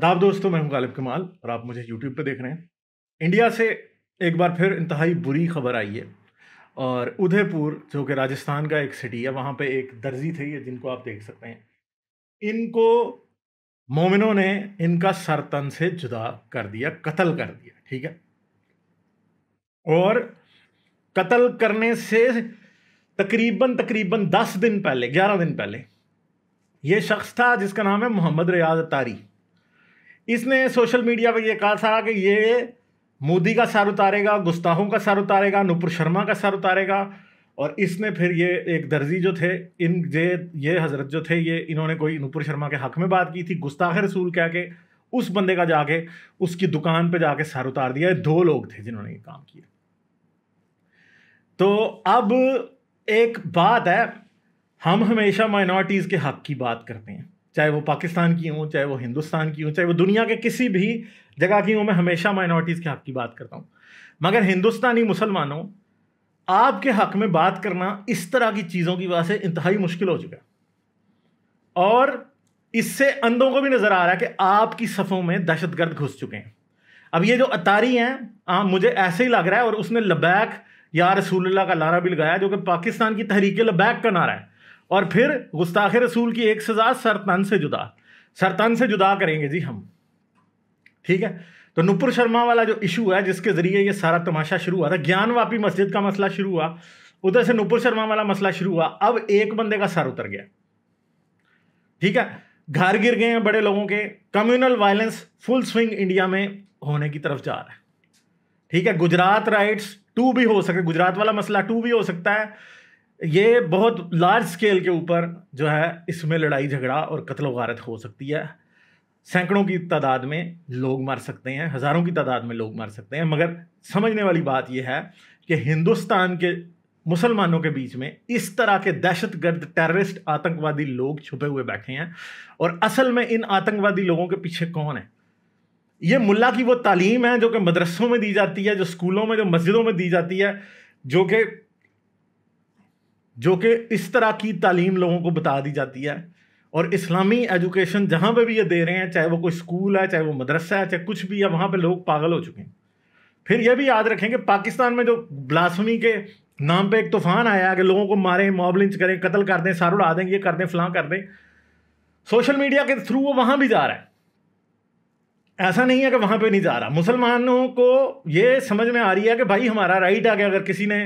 अदाब दोस्तों मैं हूं गालिब कमाल और आप मुझे यूट्यूब पर देख रहे हैं इंडिया से एक बार फिर इंतहाई बुरी खबर आई है और उदयपुर जो कि राजस्थान का एक सिटी है वहाँ पे एक दर्जी थी जिनको आप देख सकते हैं इनको मोमिनों ने इनका सर तन से जुदा कर दिया कत्ल कर दिया ठीक है और कत्ल करने से तकरीबन तकरीबन दस दिन पहले ग्यारह दिन पहले ये शख्स था जिसका नाम है मोहम्मद रियाज तारी इसने सोशल मीडिया पर यह कहा था कि ये मोदी का सर उतारेगा गुस्ताहों का सर उतारेगा नुपुर शर्मा का सर उतारेगा और इसने फिर ये एक दर्जी जो थे इन ये ये हजरत जो थे ये इन्होंने कोई नुपुर शर्मा के हक में बात की थी गुस्ताख रसूल कह के उस बंदे का जाके उसकी दुकान पे जाके सर उतार दिया दो लोग थे जिन्होंने ये काम किया तो अब एक बात है हम हमेशा माइनॉरिटीज़ के हक की बात करते हैं चाहे वो पाकिस्तान की हों चाहे वो हिंदुस्तान की हों चाहे वो दुनिया के किसी भी जगह की हों मैं हमेशा माइनॉरिटीज़ के हक़ की बात करता हूँ मगर हिंदुस्तानी मुसलमानों आपके हक़ में बात करना इस तरह की चीज़ों की वजह से इंतहाई मुश्किल हो चुका और इससे अंधों को भी नज़र आ रहा है कि आपकी सफ़ों में दहशत गर्द घुस चुके हैं अब ये जो अतारी हैं हाँ मुझे ऐसे ही लग रहा है और उसने लबैक या रसूल्ला का लारा भी लगाया जो कि पाकिस्तान की तहरीक लबैक का नारा है और फिर गुस्ताखे रसूल की एक सज़ा सरतन से जुदा सरतन से जुदा करेंगे जी हम ठीक है तो नुपुर शर्मा वाला जो इशू है जिसके ज़रिए ये सारा तमाशा शुरू हुआ था ज्ञान वापी मस्जिद का मसला शुरू हुआ उधर से नुपुर शर्मा वाला मसला शुरू हुआ अब एक बंदे का सर उतर गया ठीक है घर गिर गए हैं बड़े लोगों के communal violence full swing India में होने की तरफ जा रहा है ठीक है गुजरात राइट्स टू भी हो सके गुजरात वाला मसला टू भी हो सकता है ये बहुत लार्ज स्केल के ऊपर जो है इसमें लड़ाई झगड़ा और कत्ल वारत हो सकती है सैकड़ों की तादाद में लोग मर सकते हैं हज़ारों की तादाद में लोग मर सकते हैं मगर समझने वाली बात यह है कि हिंदुस्तान के मुसलमानों के बीच में इस तरह के दहशत गर्द टेररिस्ट आतंकवादी लोग छुपे हुए बैठे हैं और असल में इन आतंकवादी लोगों के पीछे कौन है ये मुल्ला की वो तालीम है जो कि मदरसों में दी जाती है जो स्कूलों में जो मस्जिदों में दी जाती है जो कि जो कि इस तरह की तालीम लोगों को बता दी जाती है और इस्लामी एजुकेशन जहाँ पे भी ये दे रहे हैं चाहे वो कोई स्कूल है चाहे वो मदरसा है चाहे कुछ भी है वहाँ पे लोग पागल हो चुके हैं फिर ये भी याद रखें कि पाकिस्तान में जो ब्लासमी के नाम पे एक तूफान आया कि लोगों को मारें मॉब लिंच करें कत्ल कर दें सार उड़ा दें ये कर दें फलां कर दें सोशल मीडिया के थ्रू वो वहाँ भी जा रहा है ऐसा नहीं है कि वहाँ पे नहीं जा रहा मुसलमानों को ये समझ में आ रही है कि भाई हमारा राइट है कि अगर किसी ने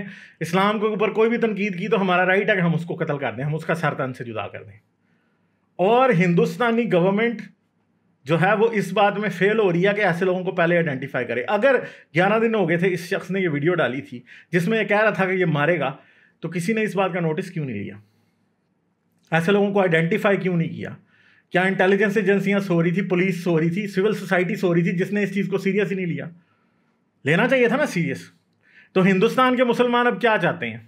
इस्लाम के ऊपर कोई भी तनकीद की तो हमारा राइट है कि हम उसको कत्ल कर दें हम उसका सरतन से जुदा कर दें और हिंदुस्तानी गवर्नमेंट जो है वो इस बात में फेल हो रही है कि ऐसे लोगों को पहले आइडेंटिफाई करे अगर ग्यारह दिन हो गए थे इस शख्स ने ये वीडियो डाली थी जिसमें यह कह रहा था कि ये मारेगा तो किसी ने इस बात का नोटिस क्यों नहीं लिया ऐसे लोगों को आइडेंटिफाई क्यों नहीं किया क्या इंटेलिजेंस एजेंसियां सो रही थी पुलिस सो रही थी सिविल सोसाइटी सो रही थी जिसने इस चीज़ को सीरियस ही नहीं लिया लेना चाहिए था ना सीरियस तो हिंदुस्तान के मुसलमान अब क्या चाहते हैं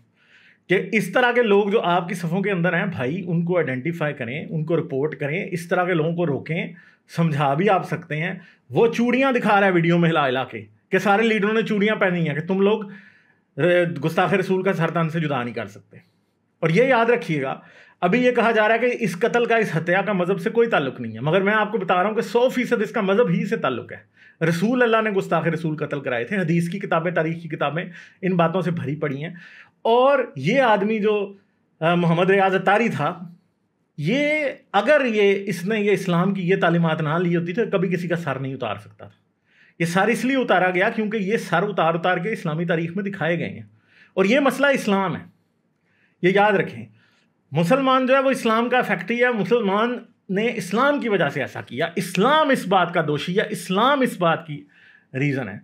कि इस तरह के लोग जो आपकी सफ़ों के अंदर हैं भाई उनको आइडेंटिफाई करें उनको रिपोर्ट करें इस तरह के लोगों को रोकें समझा भी आप सकते हैं वो चूड़ियाँ दिखा रहा है वीडियो में हिला हिला के कि सारे लीडरों ने चूड़ियाँ पहनी हैं कि तुम लोग गुस्ताखे रसूल का सरतान से जुदा नहीं कर सकते और ये याद रखिएगा अभी ये कहा जा रहा है कि इस कत्ल का इस हत्या का मज़हब से कोई ताल्लुक नहीं है मगर मैं आपको बता रहा हूँ कि सौ फीसद इसका मज़हब ही से ताल्लुक है रसूल अल्लाह ने गुस्ताखे रसूल कत्ल कराए थे हदीस की किताबें तारीख की किताबें इन बातों से भरी पड़ी हैं और ये आदमी जो मोहम्मद रियाज अतारी था ये अगर ये इसने ये इस्लाम की ये तालीमत ना ली होती तो कभी किसी का सर नहीं उतार सकता था ये सर इसलिए उतारा गया क्योंकि ये सर उतार उतार के इस्लामी तारीख में दिखाए गए हैं और ये मसला इस्लाम है ये याद रखें मुसलमान जो है वो इस्लाम का फैक्ट्री है मुसलमान ने इस्लाम की वजह से ऐसा किया इस्लाम इस बात का दोषी या इस्लाम इस बात की रीज़न है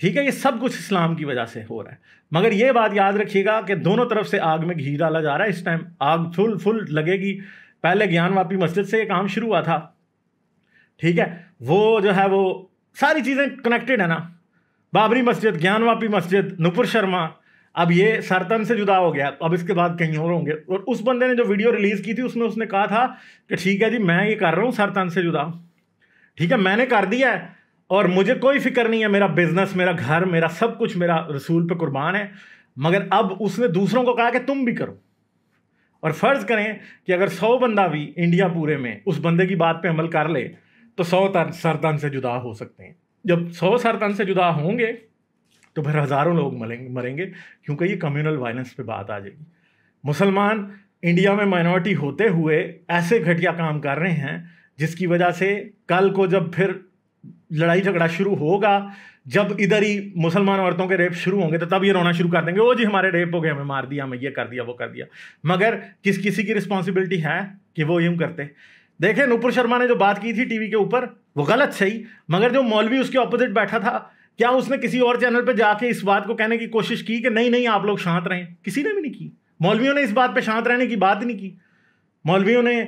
ठीक है ये सब कुछ इस्लाम की वजह से हो रहा है मगर ये बात याद रखिएगा कि दोनों तरफ से आग में घी डाला जा रहा है इस टाइम आग फुल फुल लगेगी पहले ज्ञानवापी मस्जिद से ये काम शुरू हुआ था ठीक है वो जो है वो सारी चीज़ें कनेक्टेड है ना बाबरी मस्जिद ज्ञानवापी मस्जिद नुपुर शर्मा अब ये सरतन से जुदा हो गया अब इसके बाद कहीं और होंगे और उस बंदे ने जो वीडियो रिलीज़ की थी उसमें उसने कहा था कि ठीक है जी मैं ये कर रहा हूँ सरतन से जुदा ठीक है मैंने कर दिया है और मुझे कोई फिक्र नहीं है मेरा बिजनेस मेरा घर मेरा सब कुछ मेरा रसूल पे कुर्बान है मगर अब उसने दूसरों को कहा कि तुम भी करो और फ़र्ज़ करें कि अगर सौ बंदा भी इंडिया पूरे में उस बंदे की बात पर अमल कर ले तो सौ सरतन से जुदा हो सकते हैं जब सौ सरतन से जुदा होंगे तो फिर हज़ारों लोग मरेंगे मरेंगे क्योंकि ये कम्युनल वायलेंस पे बात आ जाएगी मुसलमान इंडिया में माइनॉरिटी होते हुए ऐसे घटिया काम कर रहे हैं जिसकी वजह से कल को जब फिर लड़ाई झगड़ा शुरू होगा जब इधर ही मुसलमान औरतों के रेप शुरू होंगे तो तब ये रोना शुरू कर देंगे ओ जी हमारे रेप हो गए हमें मार दिया हमें ये कर दिया वो कर दिया मगर किस किसी की रिस्पॉन्सिबिलिटी है कि वो यूं करते देखें नुपुर शर्मा ने जो बात की थी टीवी के ऊपर वो गलत सही मगर जो मौलवी उसके ऑपोजिट बैठा था क्या उसने किसी और चैनल पर जाके इस बात को कहने की कोशिश की कि नहीं नहीं आप लोग शांत रहें किसी ने भी नहीं की मौलवियों ने इस बात पर शांत रहने की बात नहीं की मौलवियों ने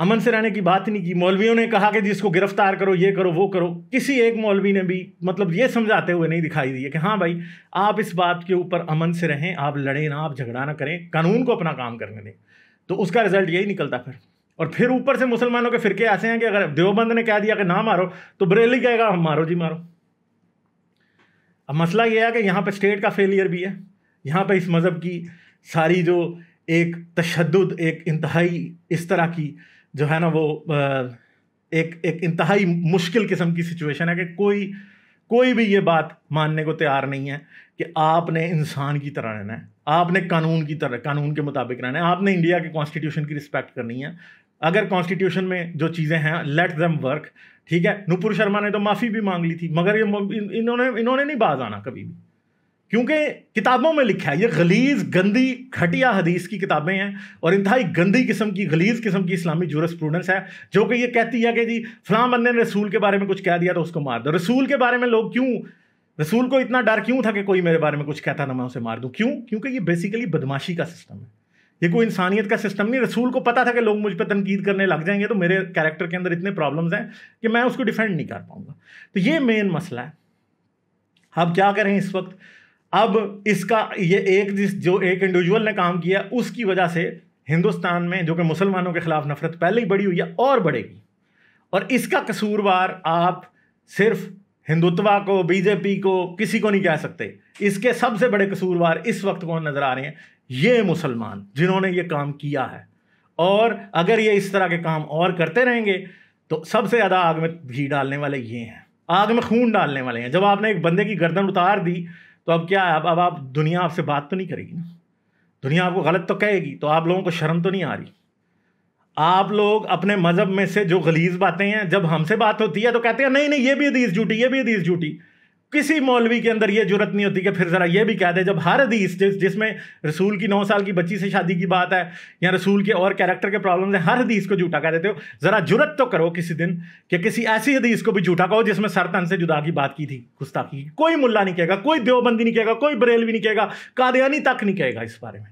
अमन से रहने की बात नहीं की मौलवियों ने कहा कि जिसको गिरफ्तार करो ये करो वो करो किसी एक मौलवी ने भी मतलब ये समझाते हुए नहीं दिखाई दिए कि हाँ भाई आप इस बात के ऊपर अमन से रहें आप लड़ें ना आप झगड़ा ना करें कानून को अपना काम करने दें तो उसका रिजल्ट यही निकलता फिर और फिर ऊपर से मुसलमानों के फिरके ऐसे हैं कि अगर देवबंद ने कह दिया कि ना मारो तो बरेली कहेगा हम मारो जी मारो अब मसला यह है कि यहाँ पर स्टेट का फेलियर भी है यहाँ पर इस मज़हब की सारी जो एक तशद एक इंतहाई इस तरह की जो है ना वो एक एक इंतहाई मुश्किल किस्म की सिचुएशन है कि कोई कोई भी ये बात मानने को तैयार नहीं है कि आपने इंसान की तरह रहना है आपने कानून की तरह कानून के मुताबिक रहना है आपने इंडिया के कॉन्स्टिट्यूशन की रिस्पेक्ट करनी है अगर कॉन्स्टिट्यूशन में जो चीज़ें हैं लेट देम वर्क ठीक है नुपुर शर्मा ने तो माफ़ी भी मांग ली थी मगर ये इन्होंने इन्होंने नहीं बाज आना कभी भी क्योंकि किताबों में लिखा है ये गलीज गंदी घटिया हदीस की किताबें हैं और इंतहाई गंदी किस्म की गलीज किस्म की इस्लामी प्रूडेंस है जो कि ये कहती है कि जी फलां बंदे ने रसूल के बारे में कुछ कह दिया तो उसको मार दो रसूल के बारे में लोग क्यों रसूल को इतना डर क्यों था कि कोई मेरे बारे में कुछ कहता ना मैं उसे मार दूँ क्यों क्योंकि ये बेसिकली बदमाशी का सिस्टम है ये कोई इंसानियत का सिस्टम नहीं रसूल को पता था कि लोग मुझ पर तनकीद करने लग जाएंगे तो मेरे कैरेक्टर के अंदर इतने प्रॉब्लम्स हैं कि मैं उसको डिफेंड नहीं कर पाऊंगा तो ये मेन मसला है अब क्या करें इस वक्त अब इसका ये एक जिस जो एक इंडिविजुअल ने काम किया उसकी वजह से हिंदुस्तान में जो कि मुसलमानों के ख़िलाफ़ नफ़रत पहले ही बड़ी हुई है और बढ़ेगी और इसका कसूरवार आप सिर्फ हिंदुत्वा को बीजेपी को किसी को नहीं कह सकते इसके सबसे बड़े कसूरवार इस वक्त कौन नज़र आ रहे हैं ये मुसलमान जिन्होंने ये काम किया है और अगर ये इस तरह के काम और करते रहेंगे तो सबसे ज़्यादा आग में घी डालने वाले ये हैं आग में खून डालने वाले हैं जब आपने एक बंदे की गर्दन उतार दी तो अब क्या है अब अब आप दुनिया आपसे बात तो नहीं करेगी ना दुनिया आपको गलत तो कहेगी तो आप लोगों को शर्म तो नहीं आ रही आप लोग अपने मज़हब में से जो गलीज बातें हैं जब हमसे बात होती है तो कहते हैं नहीं नहीं ये भी हदीस झूठी ये भी हदीस झूठी किसी मौलवी के अंदर ये जरूरत नहीं होती कि फिर ज़रा ये भी कह दे जब हर हदीस जिस जिसमें रसूल की नौ साल की बच्ची से शादी की बात है या रसूल के और कैरेक्टर के प्रॉब्लम है हर हदीस को झूठा कह देते हो ज़रा जरूरत तो करो किसी दिन कि किसी ऐसी हदीस को भी झूठा कहो जिसमें सरतन से जुदा की बात की थी गुस्ताखी कोई मुला नहीं कहेगा कोई देवबंदी नहीं कहेगा कोई बरेलवी नहीं कहेगा कादयानी तक नहीं कहेगा इस बारे में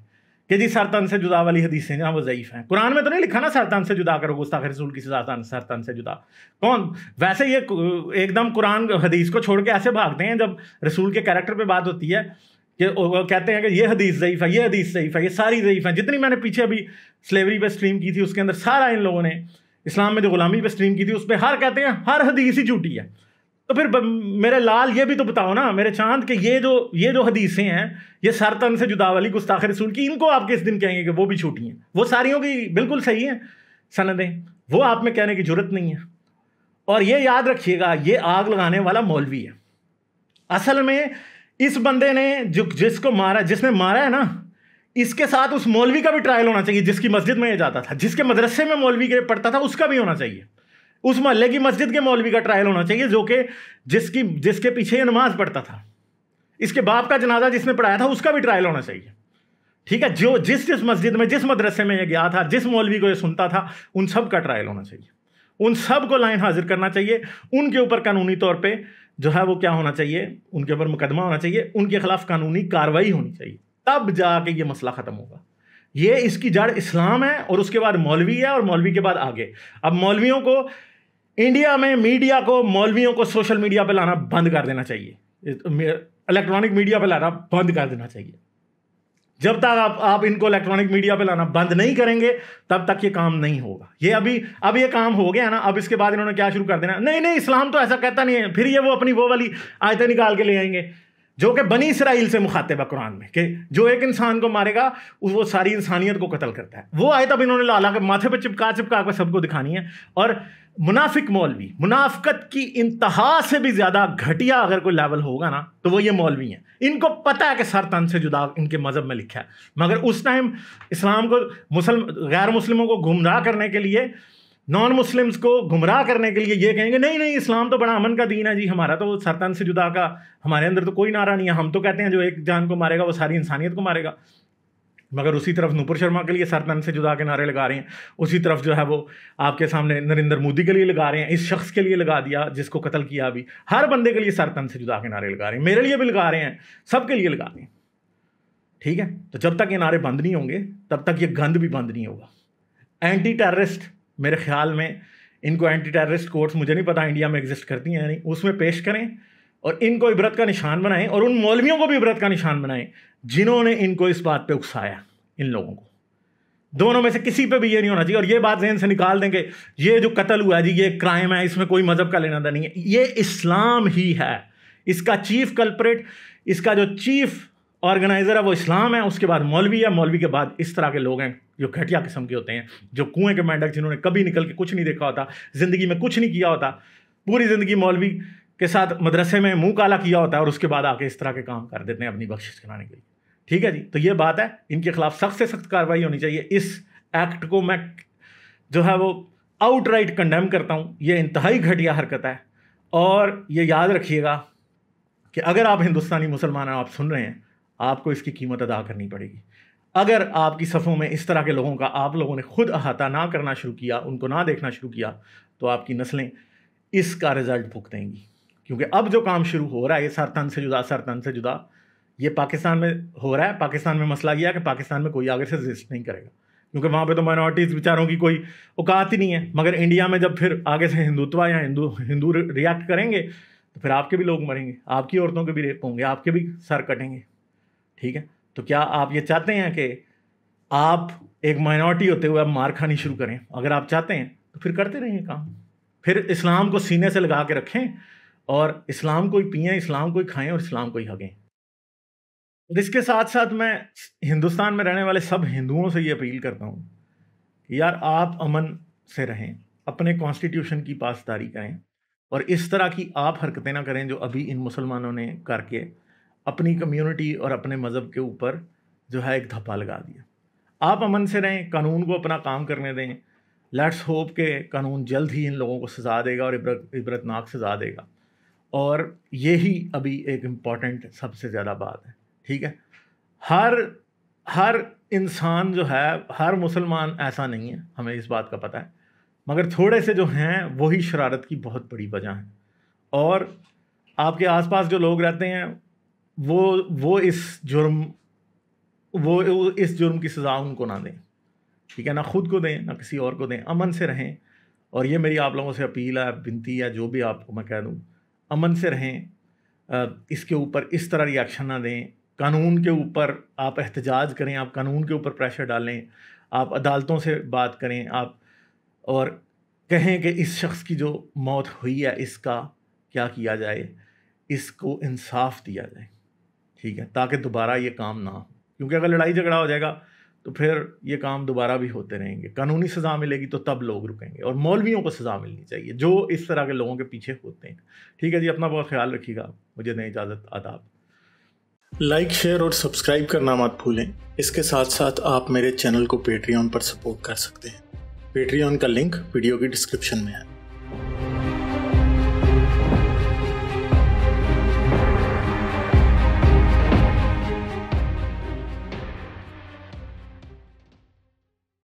कि जी सरतन से जुदा वाली हदीसें जहाँ वो ज़यीफ़ हैं कुरान में तो नहीं लिखा ना सरतन से जुदा करो गुस्ताख रसूल की सजातन सरतन से जुदा कौन वैसे ये एकदम कुरान हदीस को छोड़ के ऐसे भागते हैं जब रसूल के कैरेक्टर पर बात होती है कि कहते हैं कि ये हदीस ज़यीफ़ है ये हदीस ज़यीफ़ है ये सारी ज़यीफ़ हैं जितनी मैंने पीछे अभी स्लेवरी पर स्ट्रीम की थी उसके अंदर सारा इन लोगों ने इस्लाम में जो ग़ुलामी पर स्ट्रीम की थी उस पर हर कहते हैं हर हदीस ही झूठी है तो फिर मेरे लाल ये भी तो बताओ ना मेरे चांद के ये जो ये जो हदीसें हैं ये सरतन से जुदा वाली गुस्ताख रसूल की इनको आप किस दिन कहेंगे कि वो भी छूटी हैं वो सारियों की बिल्कुल सही हैं सनदें वो आप में कहने की जरूरत नहीं है और ये याद रखिएगा ये आग लगाने वाला मौलवी है असल में इस बंदे ने जो जिसको मारा जिसने मारा है ना इसके साथ उस मौलवी का भी ट्रायल होना चाहिए जिसकी मस्जिद में ये जाता था जिसके मदरसे में मौलवी के पढ़ता था उसका भी होना चाहिए उस मोहल्ले की मस्जिद के मौलवी का ट्रायल होना चाहिए जो कि जिसकी जिसके पीछे ये नमाज पढ़ता था इसके बाप का जनाजा जिसने पढ़ाया था उसका भी ट्रायल होना चाहिए ठीक है जो जिस जिस मस्जिद में जिस मदरसे में यह गया था जिस मौलवी को ये सुनता था उन सब का ट्रायल होना चाहिए उन सब को लाइन हाजिर करना चाहिए उनके ऊपर कानूनी तौर पर जो है वो क्या होना चाहिए उनके ऊपर मुकदमा होना चाहिए उनके खिलाफ कानूनी कार्रवाई होनी चाहिए तब जाके ये मसला ख़त्म होगा ये इसकी जड़ इस्लाम है और उसके बाद मौलवी है और मौलवी के बाद आगे अब मौलवियों को इंडिया में मीडिया को मौलवियों को सोशल मीडिया पर लाना बंद कर देना चाहिए इलेक्ट्रॉनिक मीडिया पर लाना बंद कर देना चाहिए जब तक आप आप इनको इलेक्ट्रॉनिक मीडिया पे लाना बंद नहीं करेंगे तब तक ये काम नहीं होगा ये अभी अब ये काम हो गया ना अब इसके बाद इन्होंने क्या शुरू कर देना नहीं नहीं इस्लाम तो ऐसा कहता नहीं है फिर ये वो अपनी वो वाली आयतें निकाल के ले आएंगे जो कि बनी इसराइल से मुखातिब है कुरान में कि जो एक इंसान को मारेगा वो सारी इंसानियत को कत्ल करता है वो आए तब इन्होंने लाला के माथे पर चिपका चिपका कर सबको दिखानी है और मुनाफिक मौलवी मुनाफकत की इंतहा से भी ज़्यादा घटिया अगर कोई लेवल होगा ना तो वो ये मौलवी हैं इनको पता है कि सर तन से जुदा इनके मज़हब में लिखा है मगर उस टाइम इस्लाम को मुसल गैर मुसलमों को गुमराह करने के लिए नॉन मुस्लिम्स को गुमराह करने के लिए ये कहेंगे नहीं नहीं इस्लाम तो बड़ा अमन का दीन है जी हमारा तो सरतन से जुदा का हमारे अंदर तो कोई नारा नहीं है हम तो कहते हैं जो एक जान को मारेगा वो सारी इंसानियत को मारेगा मगर उसी तरफ नूपुर शर्मा के लिए सरतन से जुदा के नारे लगा रहे हैं उसी तरफ जो है वो आपके सामने नरेंद्र मोदी के लिए लगा रहे हैं इस शख्स के लिए लगा दिया जिसको कत्ल किया अभी हर बंदे के लिए सरतन से जुदा के नारे लगा रहे हैं मेरे लिए भी लगा रहे हैं सबके लिए लगा रहे हैं ठीक है तो जब तक ये नारे बंद नहीं होंगे तब तक ये गंद भी बंद नहीं होगा एंटी टेररिस्ट मेरे ख्याल में इनको एंटी टेररिस्ट कोर्ट्स मुझे नहीं पता इंडिया में एग्जिस्ट करती हैं या नहीं उसमें पेश करें और इनको इबरत का निशान बनाएं और उन मौलवियों को भी इबरत का निशान बनाएं जिन्होंने इनको इस बात पे उकसाया इन लोगों को दोनों में से किसी पे भी ये नहीं होना चाहिए और ये बात जहन से निकाल दें कि ये जो कत्ल हुआ जी ये क्राइम है इसमें कोई मज़हब का लेना देना नहीं है ये इस्लाम ही है इसका चीफ कल्परेट इसका जो चीफ ऑर्गेनाइज़र है वो इस्लाम है उसके बाद मौलवी है मौलवी के बाद इस तरह के लोग हैं जो घटिया किस्म के होते हैं जो कुएं के मेंढक जिन्होंने कभी निकल के कुछ नहीं देखा होता ज़िंदगी में कुछ नहीं किया होता पूरी ज़िंदगी मौलवी के साथ मदरसे में मुंह काला किया होता है और उसके बाद आके इस तरह के काम कर देते हैं अपनी बख्शिश कराने के लिए ठीक है जी तो ये बात है इनके खिलाफ सख्त से सख्त कार्रवाई होनी चाहिए इस एक्ट को मैं जो है वो आउट राइट कंडेम करता हूँ ये इंतहाई घटिया हरकत है और ये याद रखिएगा कि अगर आप हिंदुस्तानी मुसलमान हैं आप सुन रहे हैं आपको इसकी कीमत अदा करनी पड़ेगी अगर आपकी सफ़ों में इस तरह के लोगों का आप लोगों ने खुद अहाता ना करना शुरू किया उनको ना देखना शुरू किया तो आपकी नस्लें इसका रिज़ल्ट भुख देंगी क्योंकि अब जो काम शुरू हो रहा है ये सरतन से जुदा सरतन से जुदा ये पाकिस्तान में हो रहा है पाकिस्तान में मसला यह है कि पाकिस्तान में कोई आगे से रजिस्ट नहीं करेगा क्योंकि वहाँ पे तो माइनॉरिटीज़ बेचारों की कोई औकात ही नहीं है मगर इंडिया में जब फिर आगे से हिंदुत्व या हिंदू हिंदू रिएक्ट करेंगे तो फिर आपके भी लोग मरेंगे आपकी औरतों के भी रेप होंगे आपके भी सर कटेंगे ठीक है तो क्या आप ये चाहते हैं कि आप एक माइनॉरिटी होते हुए आप मार खानी शुरू करें अगर आप चाहते हैं तो फिर करते रहिए काम फिर इस्लाम को सीने से लगा के रखें और इस्लाम को ही पिए इस्लाम को ही खाएँ और इस्लाम को ही हगें इसके साथ साथ मैं हिंदुस्तान में रहने वाले सब हिंदुओं से ये अपील करता हूँ कि यार आप अमन से रहें अपने कॉन्स्टिट्यूशन की पासदारी करें और इस तरह की आप हरकतें ना करें जो अभी इन मुसलमानों ने करके अपनी कम्युनिटी और अपने मज़हब के ऊपर जो है एक धप्पा लगा दिया आप अमन से रहें कानून को अपना काम करने दें लेट्स होप के कानून जल्द ही इन लोगों को सज़ा देगा और इबरत इबरतनाक सज़ा देगा और यही अभी एक इम्पॉर्टेंट सबसे ज़्यादा बात है ठीक है हर हर इंसान जो है हर मुसलमान ऐसा नहीं है हमें इस बात का पता है मगर थोड़े से जो हैं वही शरारत की बहुत बड़ी वजह हैं और आपके आसपास जो लोग रहते हैं वो वो इस जुर्म वो इस जुर्म की सज़ा उनको ना दें ठीक है ना ख़ुद को दें ना किसी और को दें अमन से रहें और ये मेरी आप लोगों से अपील है विनती है जो भी आपको मैं कह दूँ अमन से रहें इसके ऊपर इस तरह रिएक्शन ना दें कानून के ऊपर आप एहतजाज करें आप कानून के ऊपर प्रेशर डालें आप अदालतों से बात करें आप और कहें कि इस शख्स की जो मौत हुई है इसका क्या किया जाए इसको इंसाफ दिया जाए ठीक है ताकि दोबारा ये काम ना हो क्योंकि अगर लड़ाई झगड़ा हो जाएगा तो फिर ये काम दोबारा भी होते रहेंगे कानूनी सज़ा मिलेगी तो तब लोग रुकेंगे और मौलवियों को सज़ा मिलनी चाहिए जो इस तरह के लोगों के पीछे होते हैं ठीक है जी अपना बहुत ख्याल रखिएगा मुझे नई इजाज़त आदाब लाइक शेयर और सब्सक्राइब करना मत भूलें इसके साथ साथ आप मेरे चैनल को पेट्रीऑन पर सपोर्ट कर सकते हैं पेट्रीऑन का लिंक वीडियो की डिस्क्रिप्शन में है